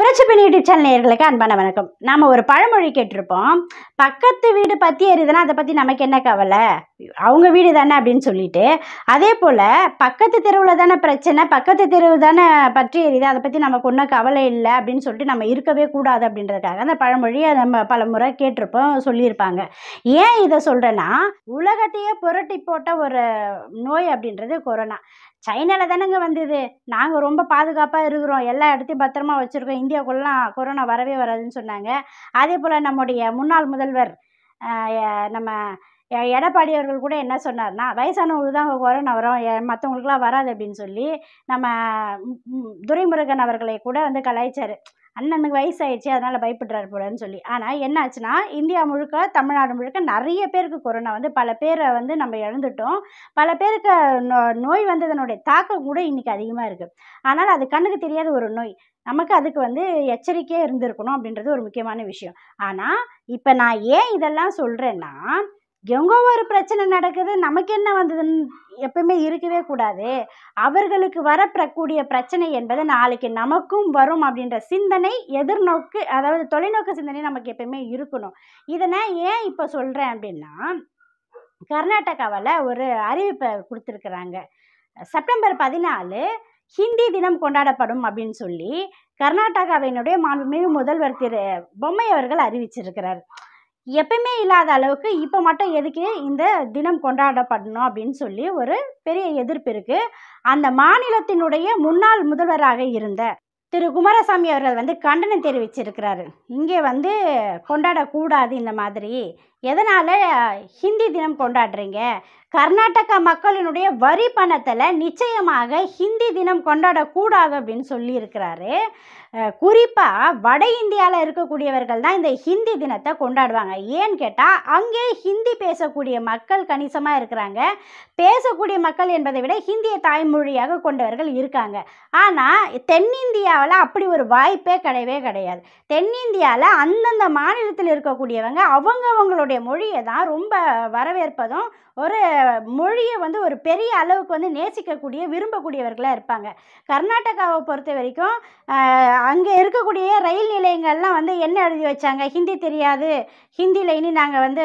புரட்சிப்பின் YouTube channel நேர்களுக்கு அன்பான வணக்கம் நாம் ஒரு பழமொழி கேட்டிருப்போம் பக்கத்து வீடு பற்றி எறிதுன்னா அதை பற்றி நமக்கு என்ன கவலை அவங்க வீடு தானே அப்படின்னு சொல்லிட்டு அதே போல் பக்கத்து தெருவில் தானே பிரச்சனை பக்கத்து தெருவு தானே பற்றி எறியுது அதை பற்றி நமக்கு ஒன்றும் கவலை இல்லை அப்படின்னு சொல்லிட்டு நம்ம இருக்கவே கூடாது அப்படின்றதுக்காக அந்த பழமொழியை நம்ம பல முறை கேட்டிருப்போம் சொல்லியிருப்பாங்க ஏன் இதை சொல்கிறேன்னா உலகத்தையே புரட்டி போட்ட ஒரு நோய் அப்படின்றது கொரோனா சைனால தானேங்க வந்தது நாங்கள் ரொம்ப பாதுகாப்பாக இருக்கிறோம் எல்லா இடத்தையும் பத்திரமா வச்சுருக்கோம் இந்தியாவுக்குள்ளலாம் கொரோனா வரவே வராதுன்னு சொன்னாங்க அதே போல் நம்முடைய முன்னாள் முதல்வர் நம்ம எடப்பாடி அவர்கள் கூட என்ன சொன்னார்னா வயசானவங்களுக்கு தான் கொரோனா வரும் மற்றவங்களுக்குலாம் வராது அப்படின்னு சொல்லி நம்ம துரைமுருகன் அவர்களை கூட வந்து கலாய்ச்சார் அண்ணனுக்கு வயசாயிடுச்சு அதனால் பயப்படுறாரு போலன்னு சொல்லி ஆனால் என்ன ஆச்சுன்னா இந்தியா முழுக்க தமிழ்நாடு முழுக்க நிறைய பேருக்கு கொரோனா வந்து பல பேரை வந்து நம்ம இழந்துட்டோம் பல பேருக்கு நோ நோய் வந்ததனுடைய தாக்கம் கூட இன்றைக்கி அதிகமாக இருக்குது ஆனால் அது கண்ணுக்கு தெரியாத ஒரு நோய் நமக்கு அதுக்கு வந்து எச்சரிக்கையாக இருந்திருக்கணும் அப்படின்றது ஒரு முக்கியமான விஷயம் ஆனால் இப்போ நான் ஏன் இதெல்லாம் சொல்கிறேன்னா எங்கோ ஒரு பிரச்சனை நடக்குது நமக்கு என்ன வந்ததுன்னு எப்பவுமே இருக்கவே கூடாது அவர்களுக்கு வரப்படக்கூடிய பிரச்சனை என்பது நாளைக்கு நமக்கும் வரும் அப்படின்ற சிந்தனை எதிர்நோக்கு அதாவது தொலைநோக்கு சிந்தனை நமக்கு எப்பயுமே இருக்கணும் இதை நான் ஏன் இப்போ சொல்கிறேன் அப்படின்னா கர்நாடகாவில் ஒரு அறிவிப்பை கொடுத்துருக்குறாங்க செப்டம்பர் பதினாலு ஹிந்தி தினம் கொண்டாடப்படும் அப்படின்னு சொல்லி கர்நாடகாவினுடைய மாண்புமிகு முதல்வர் திரு பொம்மை அவர்கள் அறிவிச்சிருக்கிறார் எப்பயுமே இல்லாத அளவுக்கு இப்போ மட்டும் எதுக்கு இந்த தினம் கொண்டாடப்படணும் அப்படின்னு சொல்லி ஒரு பெரிய எதிர்ப்பு இருக்கு அந்த மாநிலத்தினுடைய முன்னாள் முதல்வராக இருந்த திரு குமாரசாமி அவர்கள் வந்து கண்டனம் தெரிவிச்சிருக்கிறாரு இங்கே வந்து கொண்டாடக்கூடாது இந்த மாதிரி எதனால் ஹிந்தி தினம் கொண்டாடுறீங்க கர்நாடக மக்களினுடைய வரி பணத்தில் நிச்சயமாக ஹிந்தி தினம் கொண்டாடக்கூடாது அப்படின்னு சொல்லியிருக்கிறாரு குறிப்பாக வட இந்தியாவில் இருக்கக்கூடியவர்கள் தான் இந்த ஹிந்தி தினத்தை கொண்டாடுவாங்க ஏன்னு கேட்டால் அங்கே ஹிந்தி பேசக்கூடிய மக்கள் கணிசமாக இருக்கிறாங்க பேசக்கூடிய மக்கள் என்பதை விட ஹிந்தியை தாய்மொழியாக கொண்டவர்கள் இருக்காங்க ஆனால் தென்னிந்தியாவில் அப்படி ஒரு வாய்ப்பே கிடையவே கிடையாது தென்னிந்தியாவில் அந்தந்த மாநிலத்தில் இருக்கக்கூடியவங்க அவங்க அவங்களுடைய மொழியை தான் ரொம்ப வரவேற்பதும் ஒரு மொழியை வந்து ஒரு பெரிய அளவுக்கு வந்து நேசிக்கக்கூடிய விரும்பக்கூடியவர்களாக இருப்பாங்க கர்நாடகாவை பொறுத்த வரைக்கும் அங்கே இருக்கக்கூடிய ரயில் நிலையங்கள்லாம் வந்து என்ன எழுதி வச்சாங்க ஹிந்தி தெரியாது ஹிந்தியில் இனி நாங்கள் வந்து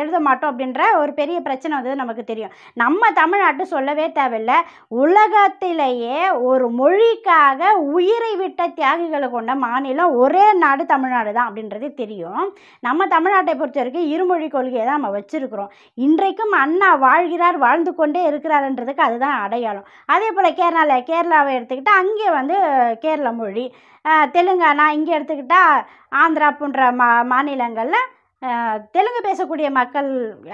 எழுத மாட்டோம் அப்படின்ற ஒரு பெரிய பிரச்சனை வந்து நமக்கு தெரியும் நம்ம தமிழ்நாட்டு சொல்லவே தேவையில்லை உலகத்திலேயே ஒரு மொழிக்காக உயிரை விட்ட தியாகிகளை கொண்ட மாநிலம் ஒரே நாடு தமிழ்நாடு தான் அப்படின்றது தெரியும் நம்ம தமிழ்நாட்டை பொறுத்த வரைக்கும் இருமொழி கொள்கையை தான் நம்ம வச்சுருக்குறோம் இன்று இன்றைக்கும் அண்ணா வாழ்கிறார் வாழ்ந்து கொண்டே இருக்கிறார்ன்றதுக்கு அதுதான் அடையாளம் அதே போல் கேரளாவில் கேரளாவை எடுத்துக்கிட்டால் அங்கே வந்து கேரள மொழி தெலுங்கானா இங்கே எடுத்துக்கிட்டால் ஆந்திரா போன்ற மா மாநிலங்களில் தெலுங்கு பேசக்கூடிய மக்கள்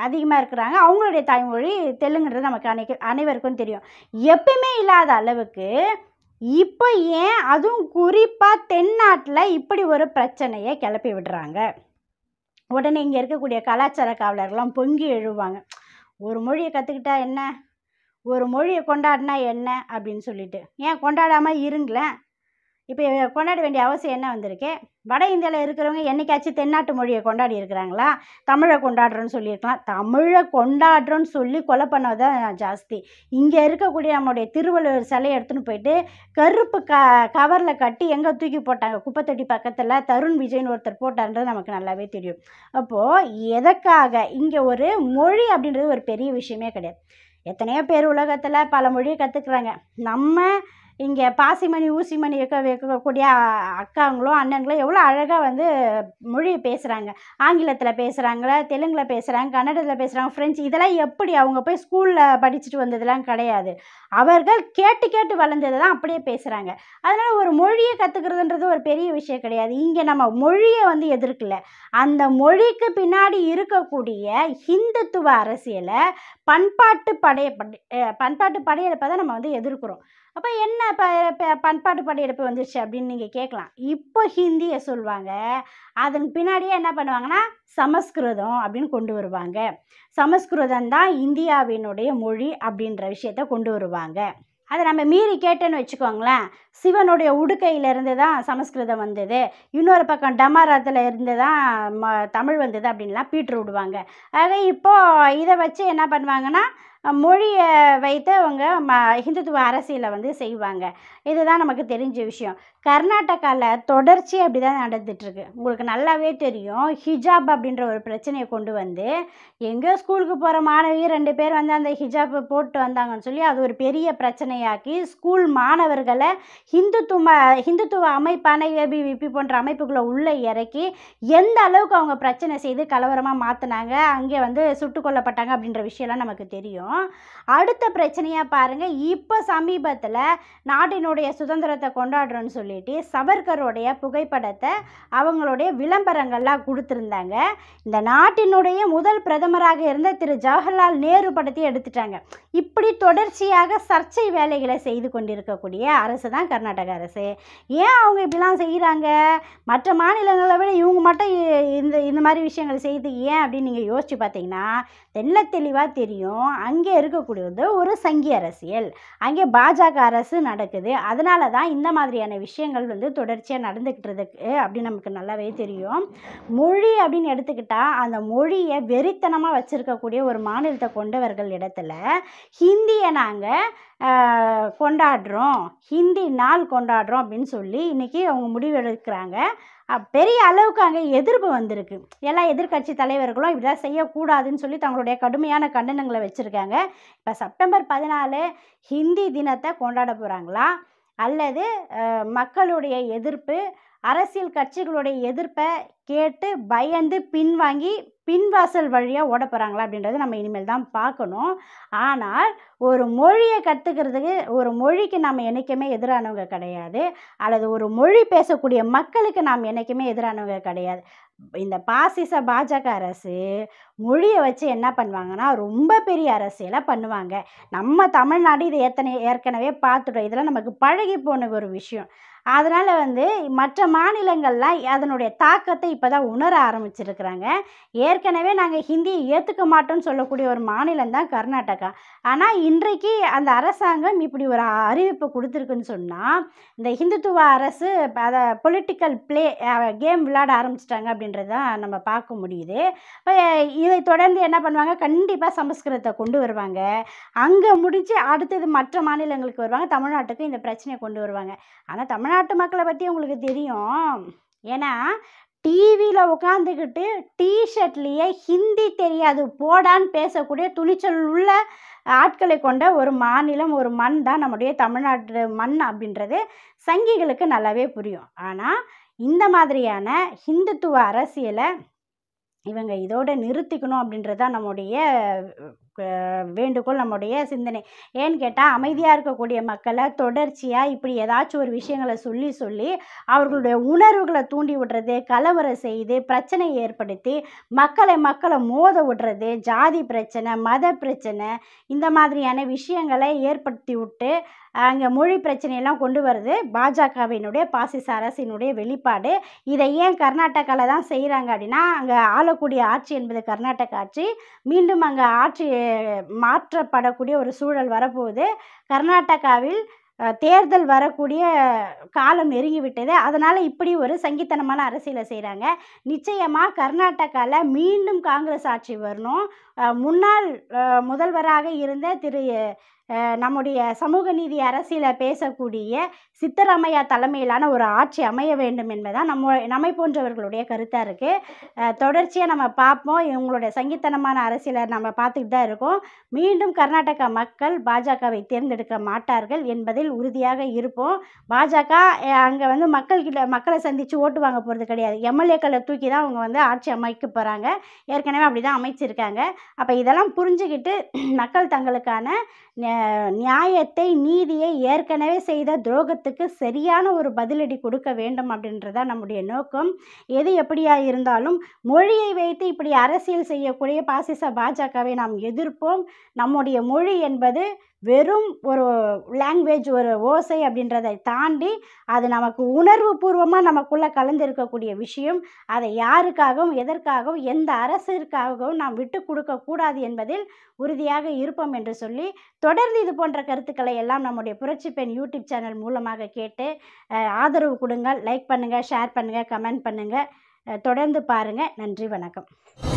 அதிகமாக இருக்கிறாங்க அவங்களுடைய தாய்மொழி தெலுங்குன்றது நமக்கு அனைக்கு அனைவருக்கும் தெரியும் எப்பயுமே இல்லாத அளவுக்கு இப்போ ஏன் அதுவும் குறிப்பாக தென்னாட்டில் இப்படி ஒரு பிரச்சனையை கிளப்பி விடுறாங்க உடனே இங்கே இருக்கக்கூடிய கலாச்சார காவலர்கள்லாம் பொங்கி எழுவாங்க ஒரு மொழியை கற்றுக்கிட்டா என்ன ஒரு மொழியை கொண்டாடினா என்ன அப்படின்னு சொல்லிட்டு ஏன் கொண்டாடாமல் இருங்களேன் இப்போ கொண்டாட வேண்டிய அவசியம் என்ன வந்திருக்கு வட இந்தியாவில் இருக்கிறவங்க என்றைக்காச்சும் தென்னாட்டு மொழியை கொண்டாடி இருக்கிறாங்களா தமிழை கொண்டாடுறோன்னு சொல்லியிருக்கலாம் தமிழை கொண்டாடுறோன்னு சொல்லி கொலை பண்ணதான் ஜாஸ்தி இங்கே இருக்கக்கூடிய நம்முடைய திருவள்ளுவர் சிலையை எடுத்துன்னு போயிட்டு கருப்பு க கவரில் கட்டி எங்கே தூக்கி போட்டாங்க குப்பைத்தொட்டி பக்கத்தில் தருண் விஜய்னு ஒருத்தர் போட்டார்ன்றது நமக்கு நல்லாவே தெரியும் அப்போது எதற்காக இங்கே ஒரு மொழி அப்படின்றது ஒரு பெரிய விஷயமே கிடையாது எத்தனையோ பேர் உலகத்தில் பல மொழியை கற்றுக்குறாங்க நம்ம இங்கே பாசிமணி ஊசிமணி வைக்க வைக்கக்கூடிய அக்காங்களோ அண்ணன்களும் எவ்வளோ அழகாக வந்து மொழியை பேசுகிறாங்க ஆங்கிலத்தில் பேசுகிறாங்கள தெலுங்கில் பேசுகிறாங்க கன்னடத்தில் பேசுகிறாங்க ஃப்ரெஞ்சு இதெல்லாம் எப்படி அவங்க போய் ஸ்கூலில் படிச்சுட்டு வந்ததெல்லாம் கிடையாது அவர்கள் கேட்டு கேட்டு வளர்ந்தது தான் அப்படியே பேசுகிறாங்க அதனால் ஒரு மொழியை கற்றுக்கிறதுன்றது ஒரு பெரிய விஷயம் கிடையாது இங்கே நம்ம மொழியை வந்து எதிர்க்கல அந்த மொழிக்கு பின்னாடி இருக்கக்கூடிய ஹிந்துத்துவ அரசியலை பண்பாட்டு படைய பண்பாட்டு படையெடுப்பை தான் நம்ம வந்து எதிர்க்கிறோம் அப்போ என்ன இப்போ பண்பாட்டு படையெடுப்பு வந்துருச்சு அப்படின்னு நீங்கள் கேட்கலாம் இப்போ ஹிந்தியை சொல்லுவாங்க அதன் பின்னாடியே என்ன பண்ணுவாங்கன்னா சமஸ்கிருதம் அப்படின்னு கொண்டு வருவாங்க சமஸ்கிருதம் தான் இந்தியாவினுடைய மொழி அப்படின்ற விஷயத்த கொண்டு வருவாங்க அதை நம்ம மீறி கேட்டேன்னு வச்சுக்கோங்களேன் சிவனுடைய உடுக்கையிலேருந்து தான் சமஸ்கிருதம் வந்தது இன்னொரு பக்கம் டமாரத்தில் இருந்து தான் ம தமிழ் வந்தது அப்படின்லாம் பீட்டர் விடுவாங்க ஆக இப்போது இதை வச்சு என்ன பண்ணுவாங்கன்னா மொழியை வைத்து அவங்க ம ஹிந்துத்துவ அரசியலை வந்து செய்வாங்க இதுதான் நமக்கு தெரிஞ்ச விஷயம் கர்நாடகாவில் தொடர்ச்சி அப்படி தான் நடந்துகிட்ருக்கு உங்களுக்கு நல்லாவே தெரியும் ஹிஜாப் அப்படின்ற ஒரு பிரச்சனையை கொண்டு வந்து எங்கேயோ ஸ்கூலுக்கு போகிற மாணவி ரெண்டு பேர் வந்து அந்த ஹிஜாப்பை போட்டு வந்தாங்கன்னு சொல்லி அது ஒரு பெரிய பிரச்சனையாக்கி ஸ்கூல் மாணவர்களை ஹிந்துத்துவ ஹிந்துத்துவ அமைப்பான ஏபிவிபி போன்ற அமைப்புகளை உள்ளே இறக்கி எந்த அளவுக்கு அவங்க பிரச்சனை செய்து கலவரமாக மாற்றினாங்க அங்கே வந்து சுட்டுக் கொல்லப்பட்டாங்க அப்படின்ற விஷயம்லாம் நமக்கு தெரியும் வரும் அடுத்த பிரச்சனையாக பாருங்கள் இப்போ சமீபத்தில் நாட்டினுடைய சுதந்திரத்தை கொண்டாடுறோன்னு சொல்லிட்டு சவர்கருடைய புகைப்படத்தை அவங்களுடைய விளம்பரங்கள்லாம் கொடுத்துருந்தாங்க இந்த நாட்டினுடைய முதல் பிரதமராக இருந்த திரு ஜவஹர்லால் நேரு படத்தையும் எடுத்துட்டாங்க இப்படி தொடர்ச்சியாக சர்ச்சை வேலைகளை செய்து கொண்டிருக்கக்கூடிய அரசு தான் கர்நாடக அரசு ஏன் அவங்க இப்படிலாம் செய்கிறாங்க மற்ற மாநிலங்களை விட இவங்க மட்டும் இந்த இந்த மாதிரி விஷயங்கள் செய்து ஏன் அப்படின்னு நீங்கள் யோசித்து பார்த்தீங்கன்னா தெல்ல தெளிவாக தெரியும் அங்கே இங்கே இருக்கக்கூடியது ஒரு சங்கி அரசியல் அங்கே பாஜக அரசு நடக்குது அதனால தான் இந்த மாதிரியான விஷயங்கள் வந்து தொடர்ச்சியாக நடந்துக்கிட்டு இருக்கு அப்படின்னு நமக்கு நல்லாவே தெரியும் மொழி அப்படின்னு எடுத்துக்கிட்டால் அந்த மொழியை வெறித்தனமாக வச்சுருக்கக்கூடிய ஒரு மாநிலத்தை கொண்டவர்கள் இடத்துல ஹிந்தியை நாங்கள் கொண்டாடுறோம் ஹிந்தி நாள் கொண்டாடுறோம் அப்படின்னு சொல்லி இன்றைக்கி அவங்க முடிவெடுக்கிறாங்க பெரிய அளவுக்கு அங்கே எதிர்ப்பு வந்திருக்கு எல்லா எதிர்கட்சி தலைவர்களும் தான் செய்யக்கூடாதுன்னு சொல்லி தங்களுடைய கடுமையான கண்டனங்களை வச்சுருக்காங்க இப்போ செப்டம்பர் பதினாலு ஹிந்தி தினத்தை கொண்டாட போகிறாங்களா அல்லது மக்களுடைய எதிர்ப்பு அரசியல் கட்சிகளுடைய எதிர்ப்பை கேட்டு பயந்து பின்வாங்கி பின்வாசல் வழியாக ஓட போகிறாங்களா அப்படின்றத நம்ம இனிமேல் தான் பார்க்கணும் ஆனால் ஒரு மொழியை கற்றுக்கிறதுக்கு ஒரு மொழிக்கு நாம் என்றைக்குமே எதிரானவங்க கிடையாது அல்லது ஒரு மொழி பேசக்கூடிய மக்களுக்கு நாம் என்றைக்குமே எதிரானவங்க கிடையாது இந்த பாசிச பாஜக அரசு மொழியை வச்சு என்ன பண்ணுவாங்கன்னா ரொம்ப பெரிய அரசியலை பண்ணுவாங்க நம்ம தமிழ்நாடு இது எத்தனை ஏற்கனவே பார்த்துட்டோம் இதெல்லாம் நமக்கு பழகி போன ஒரு விஷயம் அதனால் வந்து மற்ற மாநிலங்கள்லாம் அதனுடைய தாக்கத்தை இப்போ தான் உணர ஆரம்பிச்சிருக்கிறாங்க ஏற்கனவே நாங்கள் ஹிந்தியை ஏற்றுக்க மாட்டோம்னு சொல்லக்கூடிய ஒரு மாநிலம் தான் கர்நாடகா ஆனால் இன்றைக்கு அந்த அரசாங்கம் இப்படி ஒரு அறிவிப்பு கொடுத்துருக்குன்னு சொன்னால் இந்த ஹிந்துத்துவ அரசு அதை பொலிட்டிக்கல் பிளே கேம் விளையாட ஆரம்பிச்சிட்டாங்க அப்படின்றது தான் நம்ம பார்க்க முடியுது இப்போ இதை தொடர்ந்து என்ன பண்ணுவாங்க கண்டிப்பாக சமஸ்கிருதத்தை கொண்டு வருவாங்க அங்கே முடித்து அடுத்தது மற்ற மாநிலங்களுக்கு வருவாங்க தமிழ்நாட்டுக்கு இந்த பிரச்சனையை கொண்டு வருவாங்க ஆனால் தமிழ்நாட்டு மக்களை பற்றி உங்களுக்கு தெரியும் ஏன்னா டிவியில் உட்காந்துக்கிட்டு டிஷர்ட்லேயே ஹிந்தி தெரியாது போடான்னு பேசக்கூடிய துணிச்சல் உள்ள ஆட்களை கொண்ட ஒரு மாநிலம் ஒரு மண் தான் நம்முடைய தமிழ்நாட்டு மண் அப்படின்றது சங்கிகளுக்கு நல்லாவே புரியும் ஆனால் இந்த மாதிரியான ஹிந்துத்துவ அரசியலை இவங்க இதோட நிறுத்திக்கணும் அப்படின்றது தான் நம்முடைய வேண்டுகோள் நம்முடைய சிந்தனை ஏன்னு கேட்டால் அமைதியாக இருக்கக்கூடிய மக்களை தொடர்ச்சியாக இப்படி ஏதாச்சும் ஒரு விஷயங்களை சொல்லி சொல்லி அவர்களுடைய உணர்வுகளை தூண்டி விடுறது கலவரம் செய்து பிரச்சனை ஏற்படுத்தி மக்களை மக்களை மோத விடுறது ஜாதி பிரச்சனை மத பிரச்சனை இந்த மாதிரியான விஷயங்களை ஏற்படுத்தி விட்டு அங்கே மொழி பிரச்சனையெல்லாம் கொண்டு வருது பாஜகவினுடைய பாசிச அரசினுடைய வெளிப்பாடு இதை ஏன் கர்நாடகாவில் தான் செய்கிறாங்க அப்படின்னா அங்கே ஆளக்கூடிய ஆட்சி என்பது கர்நாடக ஆட்சி மீண்டும் அங்கே ஆட்சி மாற்றப்படக்கூடிய ஒரு சூழல் வரப்போகுது கர்நாடகாவில் தேர்தல் வரக்கூடிய காலம் நெருங்கிவிட்டது அதனால் இப்படி ஒரு சங்கித்தனமான அரசியலை செய்கிறாங்க நிச்சயமாக கர்நாடகாவில் மீண்டும் காங்கிரஸ் ஆட்சி வரணும் முன்னாள் முதல்வராக இருந்த திரு நம்முடைய சமூக நீதி அரசியல பேசக்கூடிய சித்தராமையா தலைமையிலான ஒரு ஆட்சி அமைய வேண்டும் என்பதுதான் நம்ம நம்மை போன்றவர்களுடைய கருத்தாக இருக்குது தொடர்ச்சியாக நம்ம பார்ப்போம் இவங்களுடைய சங்கீத்தனமான அரசியலை நம்ம பார்த்துக்கிட்டு தான் இருக்கோம் மீண்டும் கர்நாடக மக்கள் பாஜகவை தேர்ந்தெடுக்க மாட்டார்கள் என்பதில் உறுதியாக இருப்போம் பாஜக அங்கே வந்து மக்கள்கிட்ட மக்களை சந்தித்து ஓட்டு வாங்க போகிறது கிடையாது எம்எல்ஏக்களை தூக்கி தான் அவங்க வந்து ஆட்சி அமைக்க போகிறாங்க ஏற்கனவே அப்படி தான் அமைச்சிருக்காங்க அப்போ இதெல்லாம் புரிஞ்சுக்கிட்டு மக்கள் தங்களுக்கான நியாயத்தை நீதியை ஏற்கனவே செய்த துரோகத்துக்கு சரியான ஒரு பதிலடி கொடுக்க வேண்டும் அப்படின்றத நம்முடைய நோக்கம் எது எப்படியா இருந்தாலும் மொழியை வைத்து இப்படி அரசியல் செய்யக்கூடிய பாசிச பாஜகவை நாம் எதிர்ப்போம் நம்முடைய மொழி என்பது வெறும் ஒரு லாங்குவேஜ் ஒரு ஓசை அப்படின்றதை தாண்டி அது நமக்கு உணர்வு பூர்வமாக நமக்குள்ளே கலந்திருக்கக்கூடிய விஷயம் அதை யாருக்காகவும் எதற்காகவும் எந்த அரசிற்காகவும் நாம் விட்டு கூடாது என்பதில் உறுதியாக இருப்போம் என்று சொல்லி தொடர்ந்து இது போன்ற கருத்துக்களை எல்லாம் நம்முடைய புரட்சி பெண் யூடியூப் சேனல் மூலமாக கேட்டு ஆதரவு கொடுங்கள் லைக் பண்ணுங்கள் ஷேர் பண்ணுங்கள் கமெண்ட் பண்ணுங்கள் தொடர்ந்து பாருங்கள் நன்றி வணக்கம்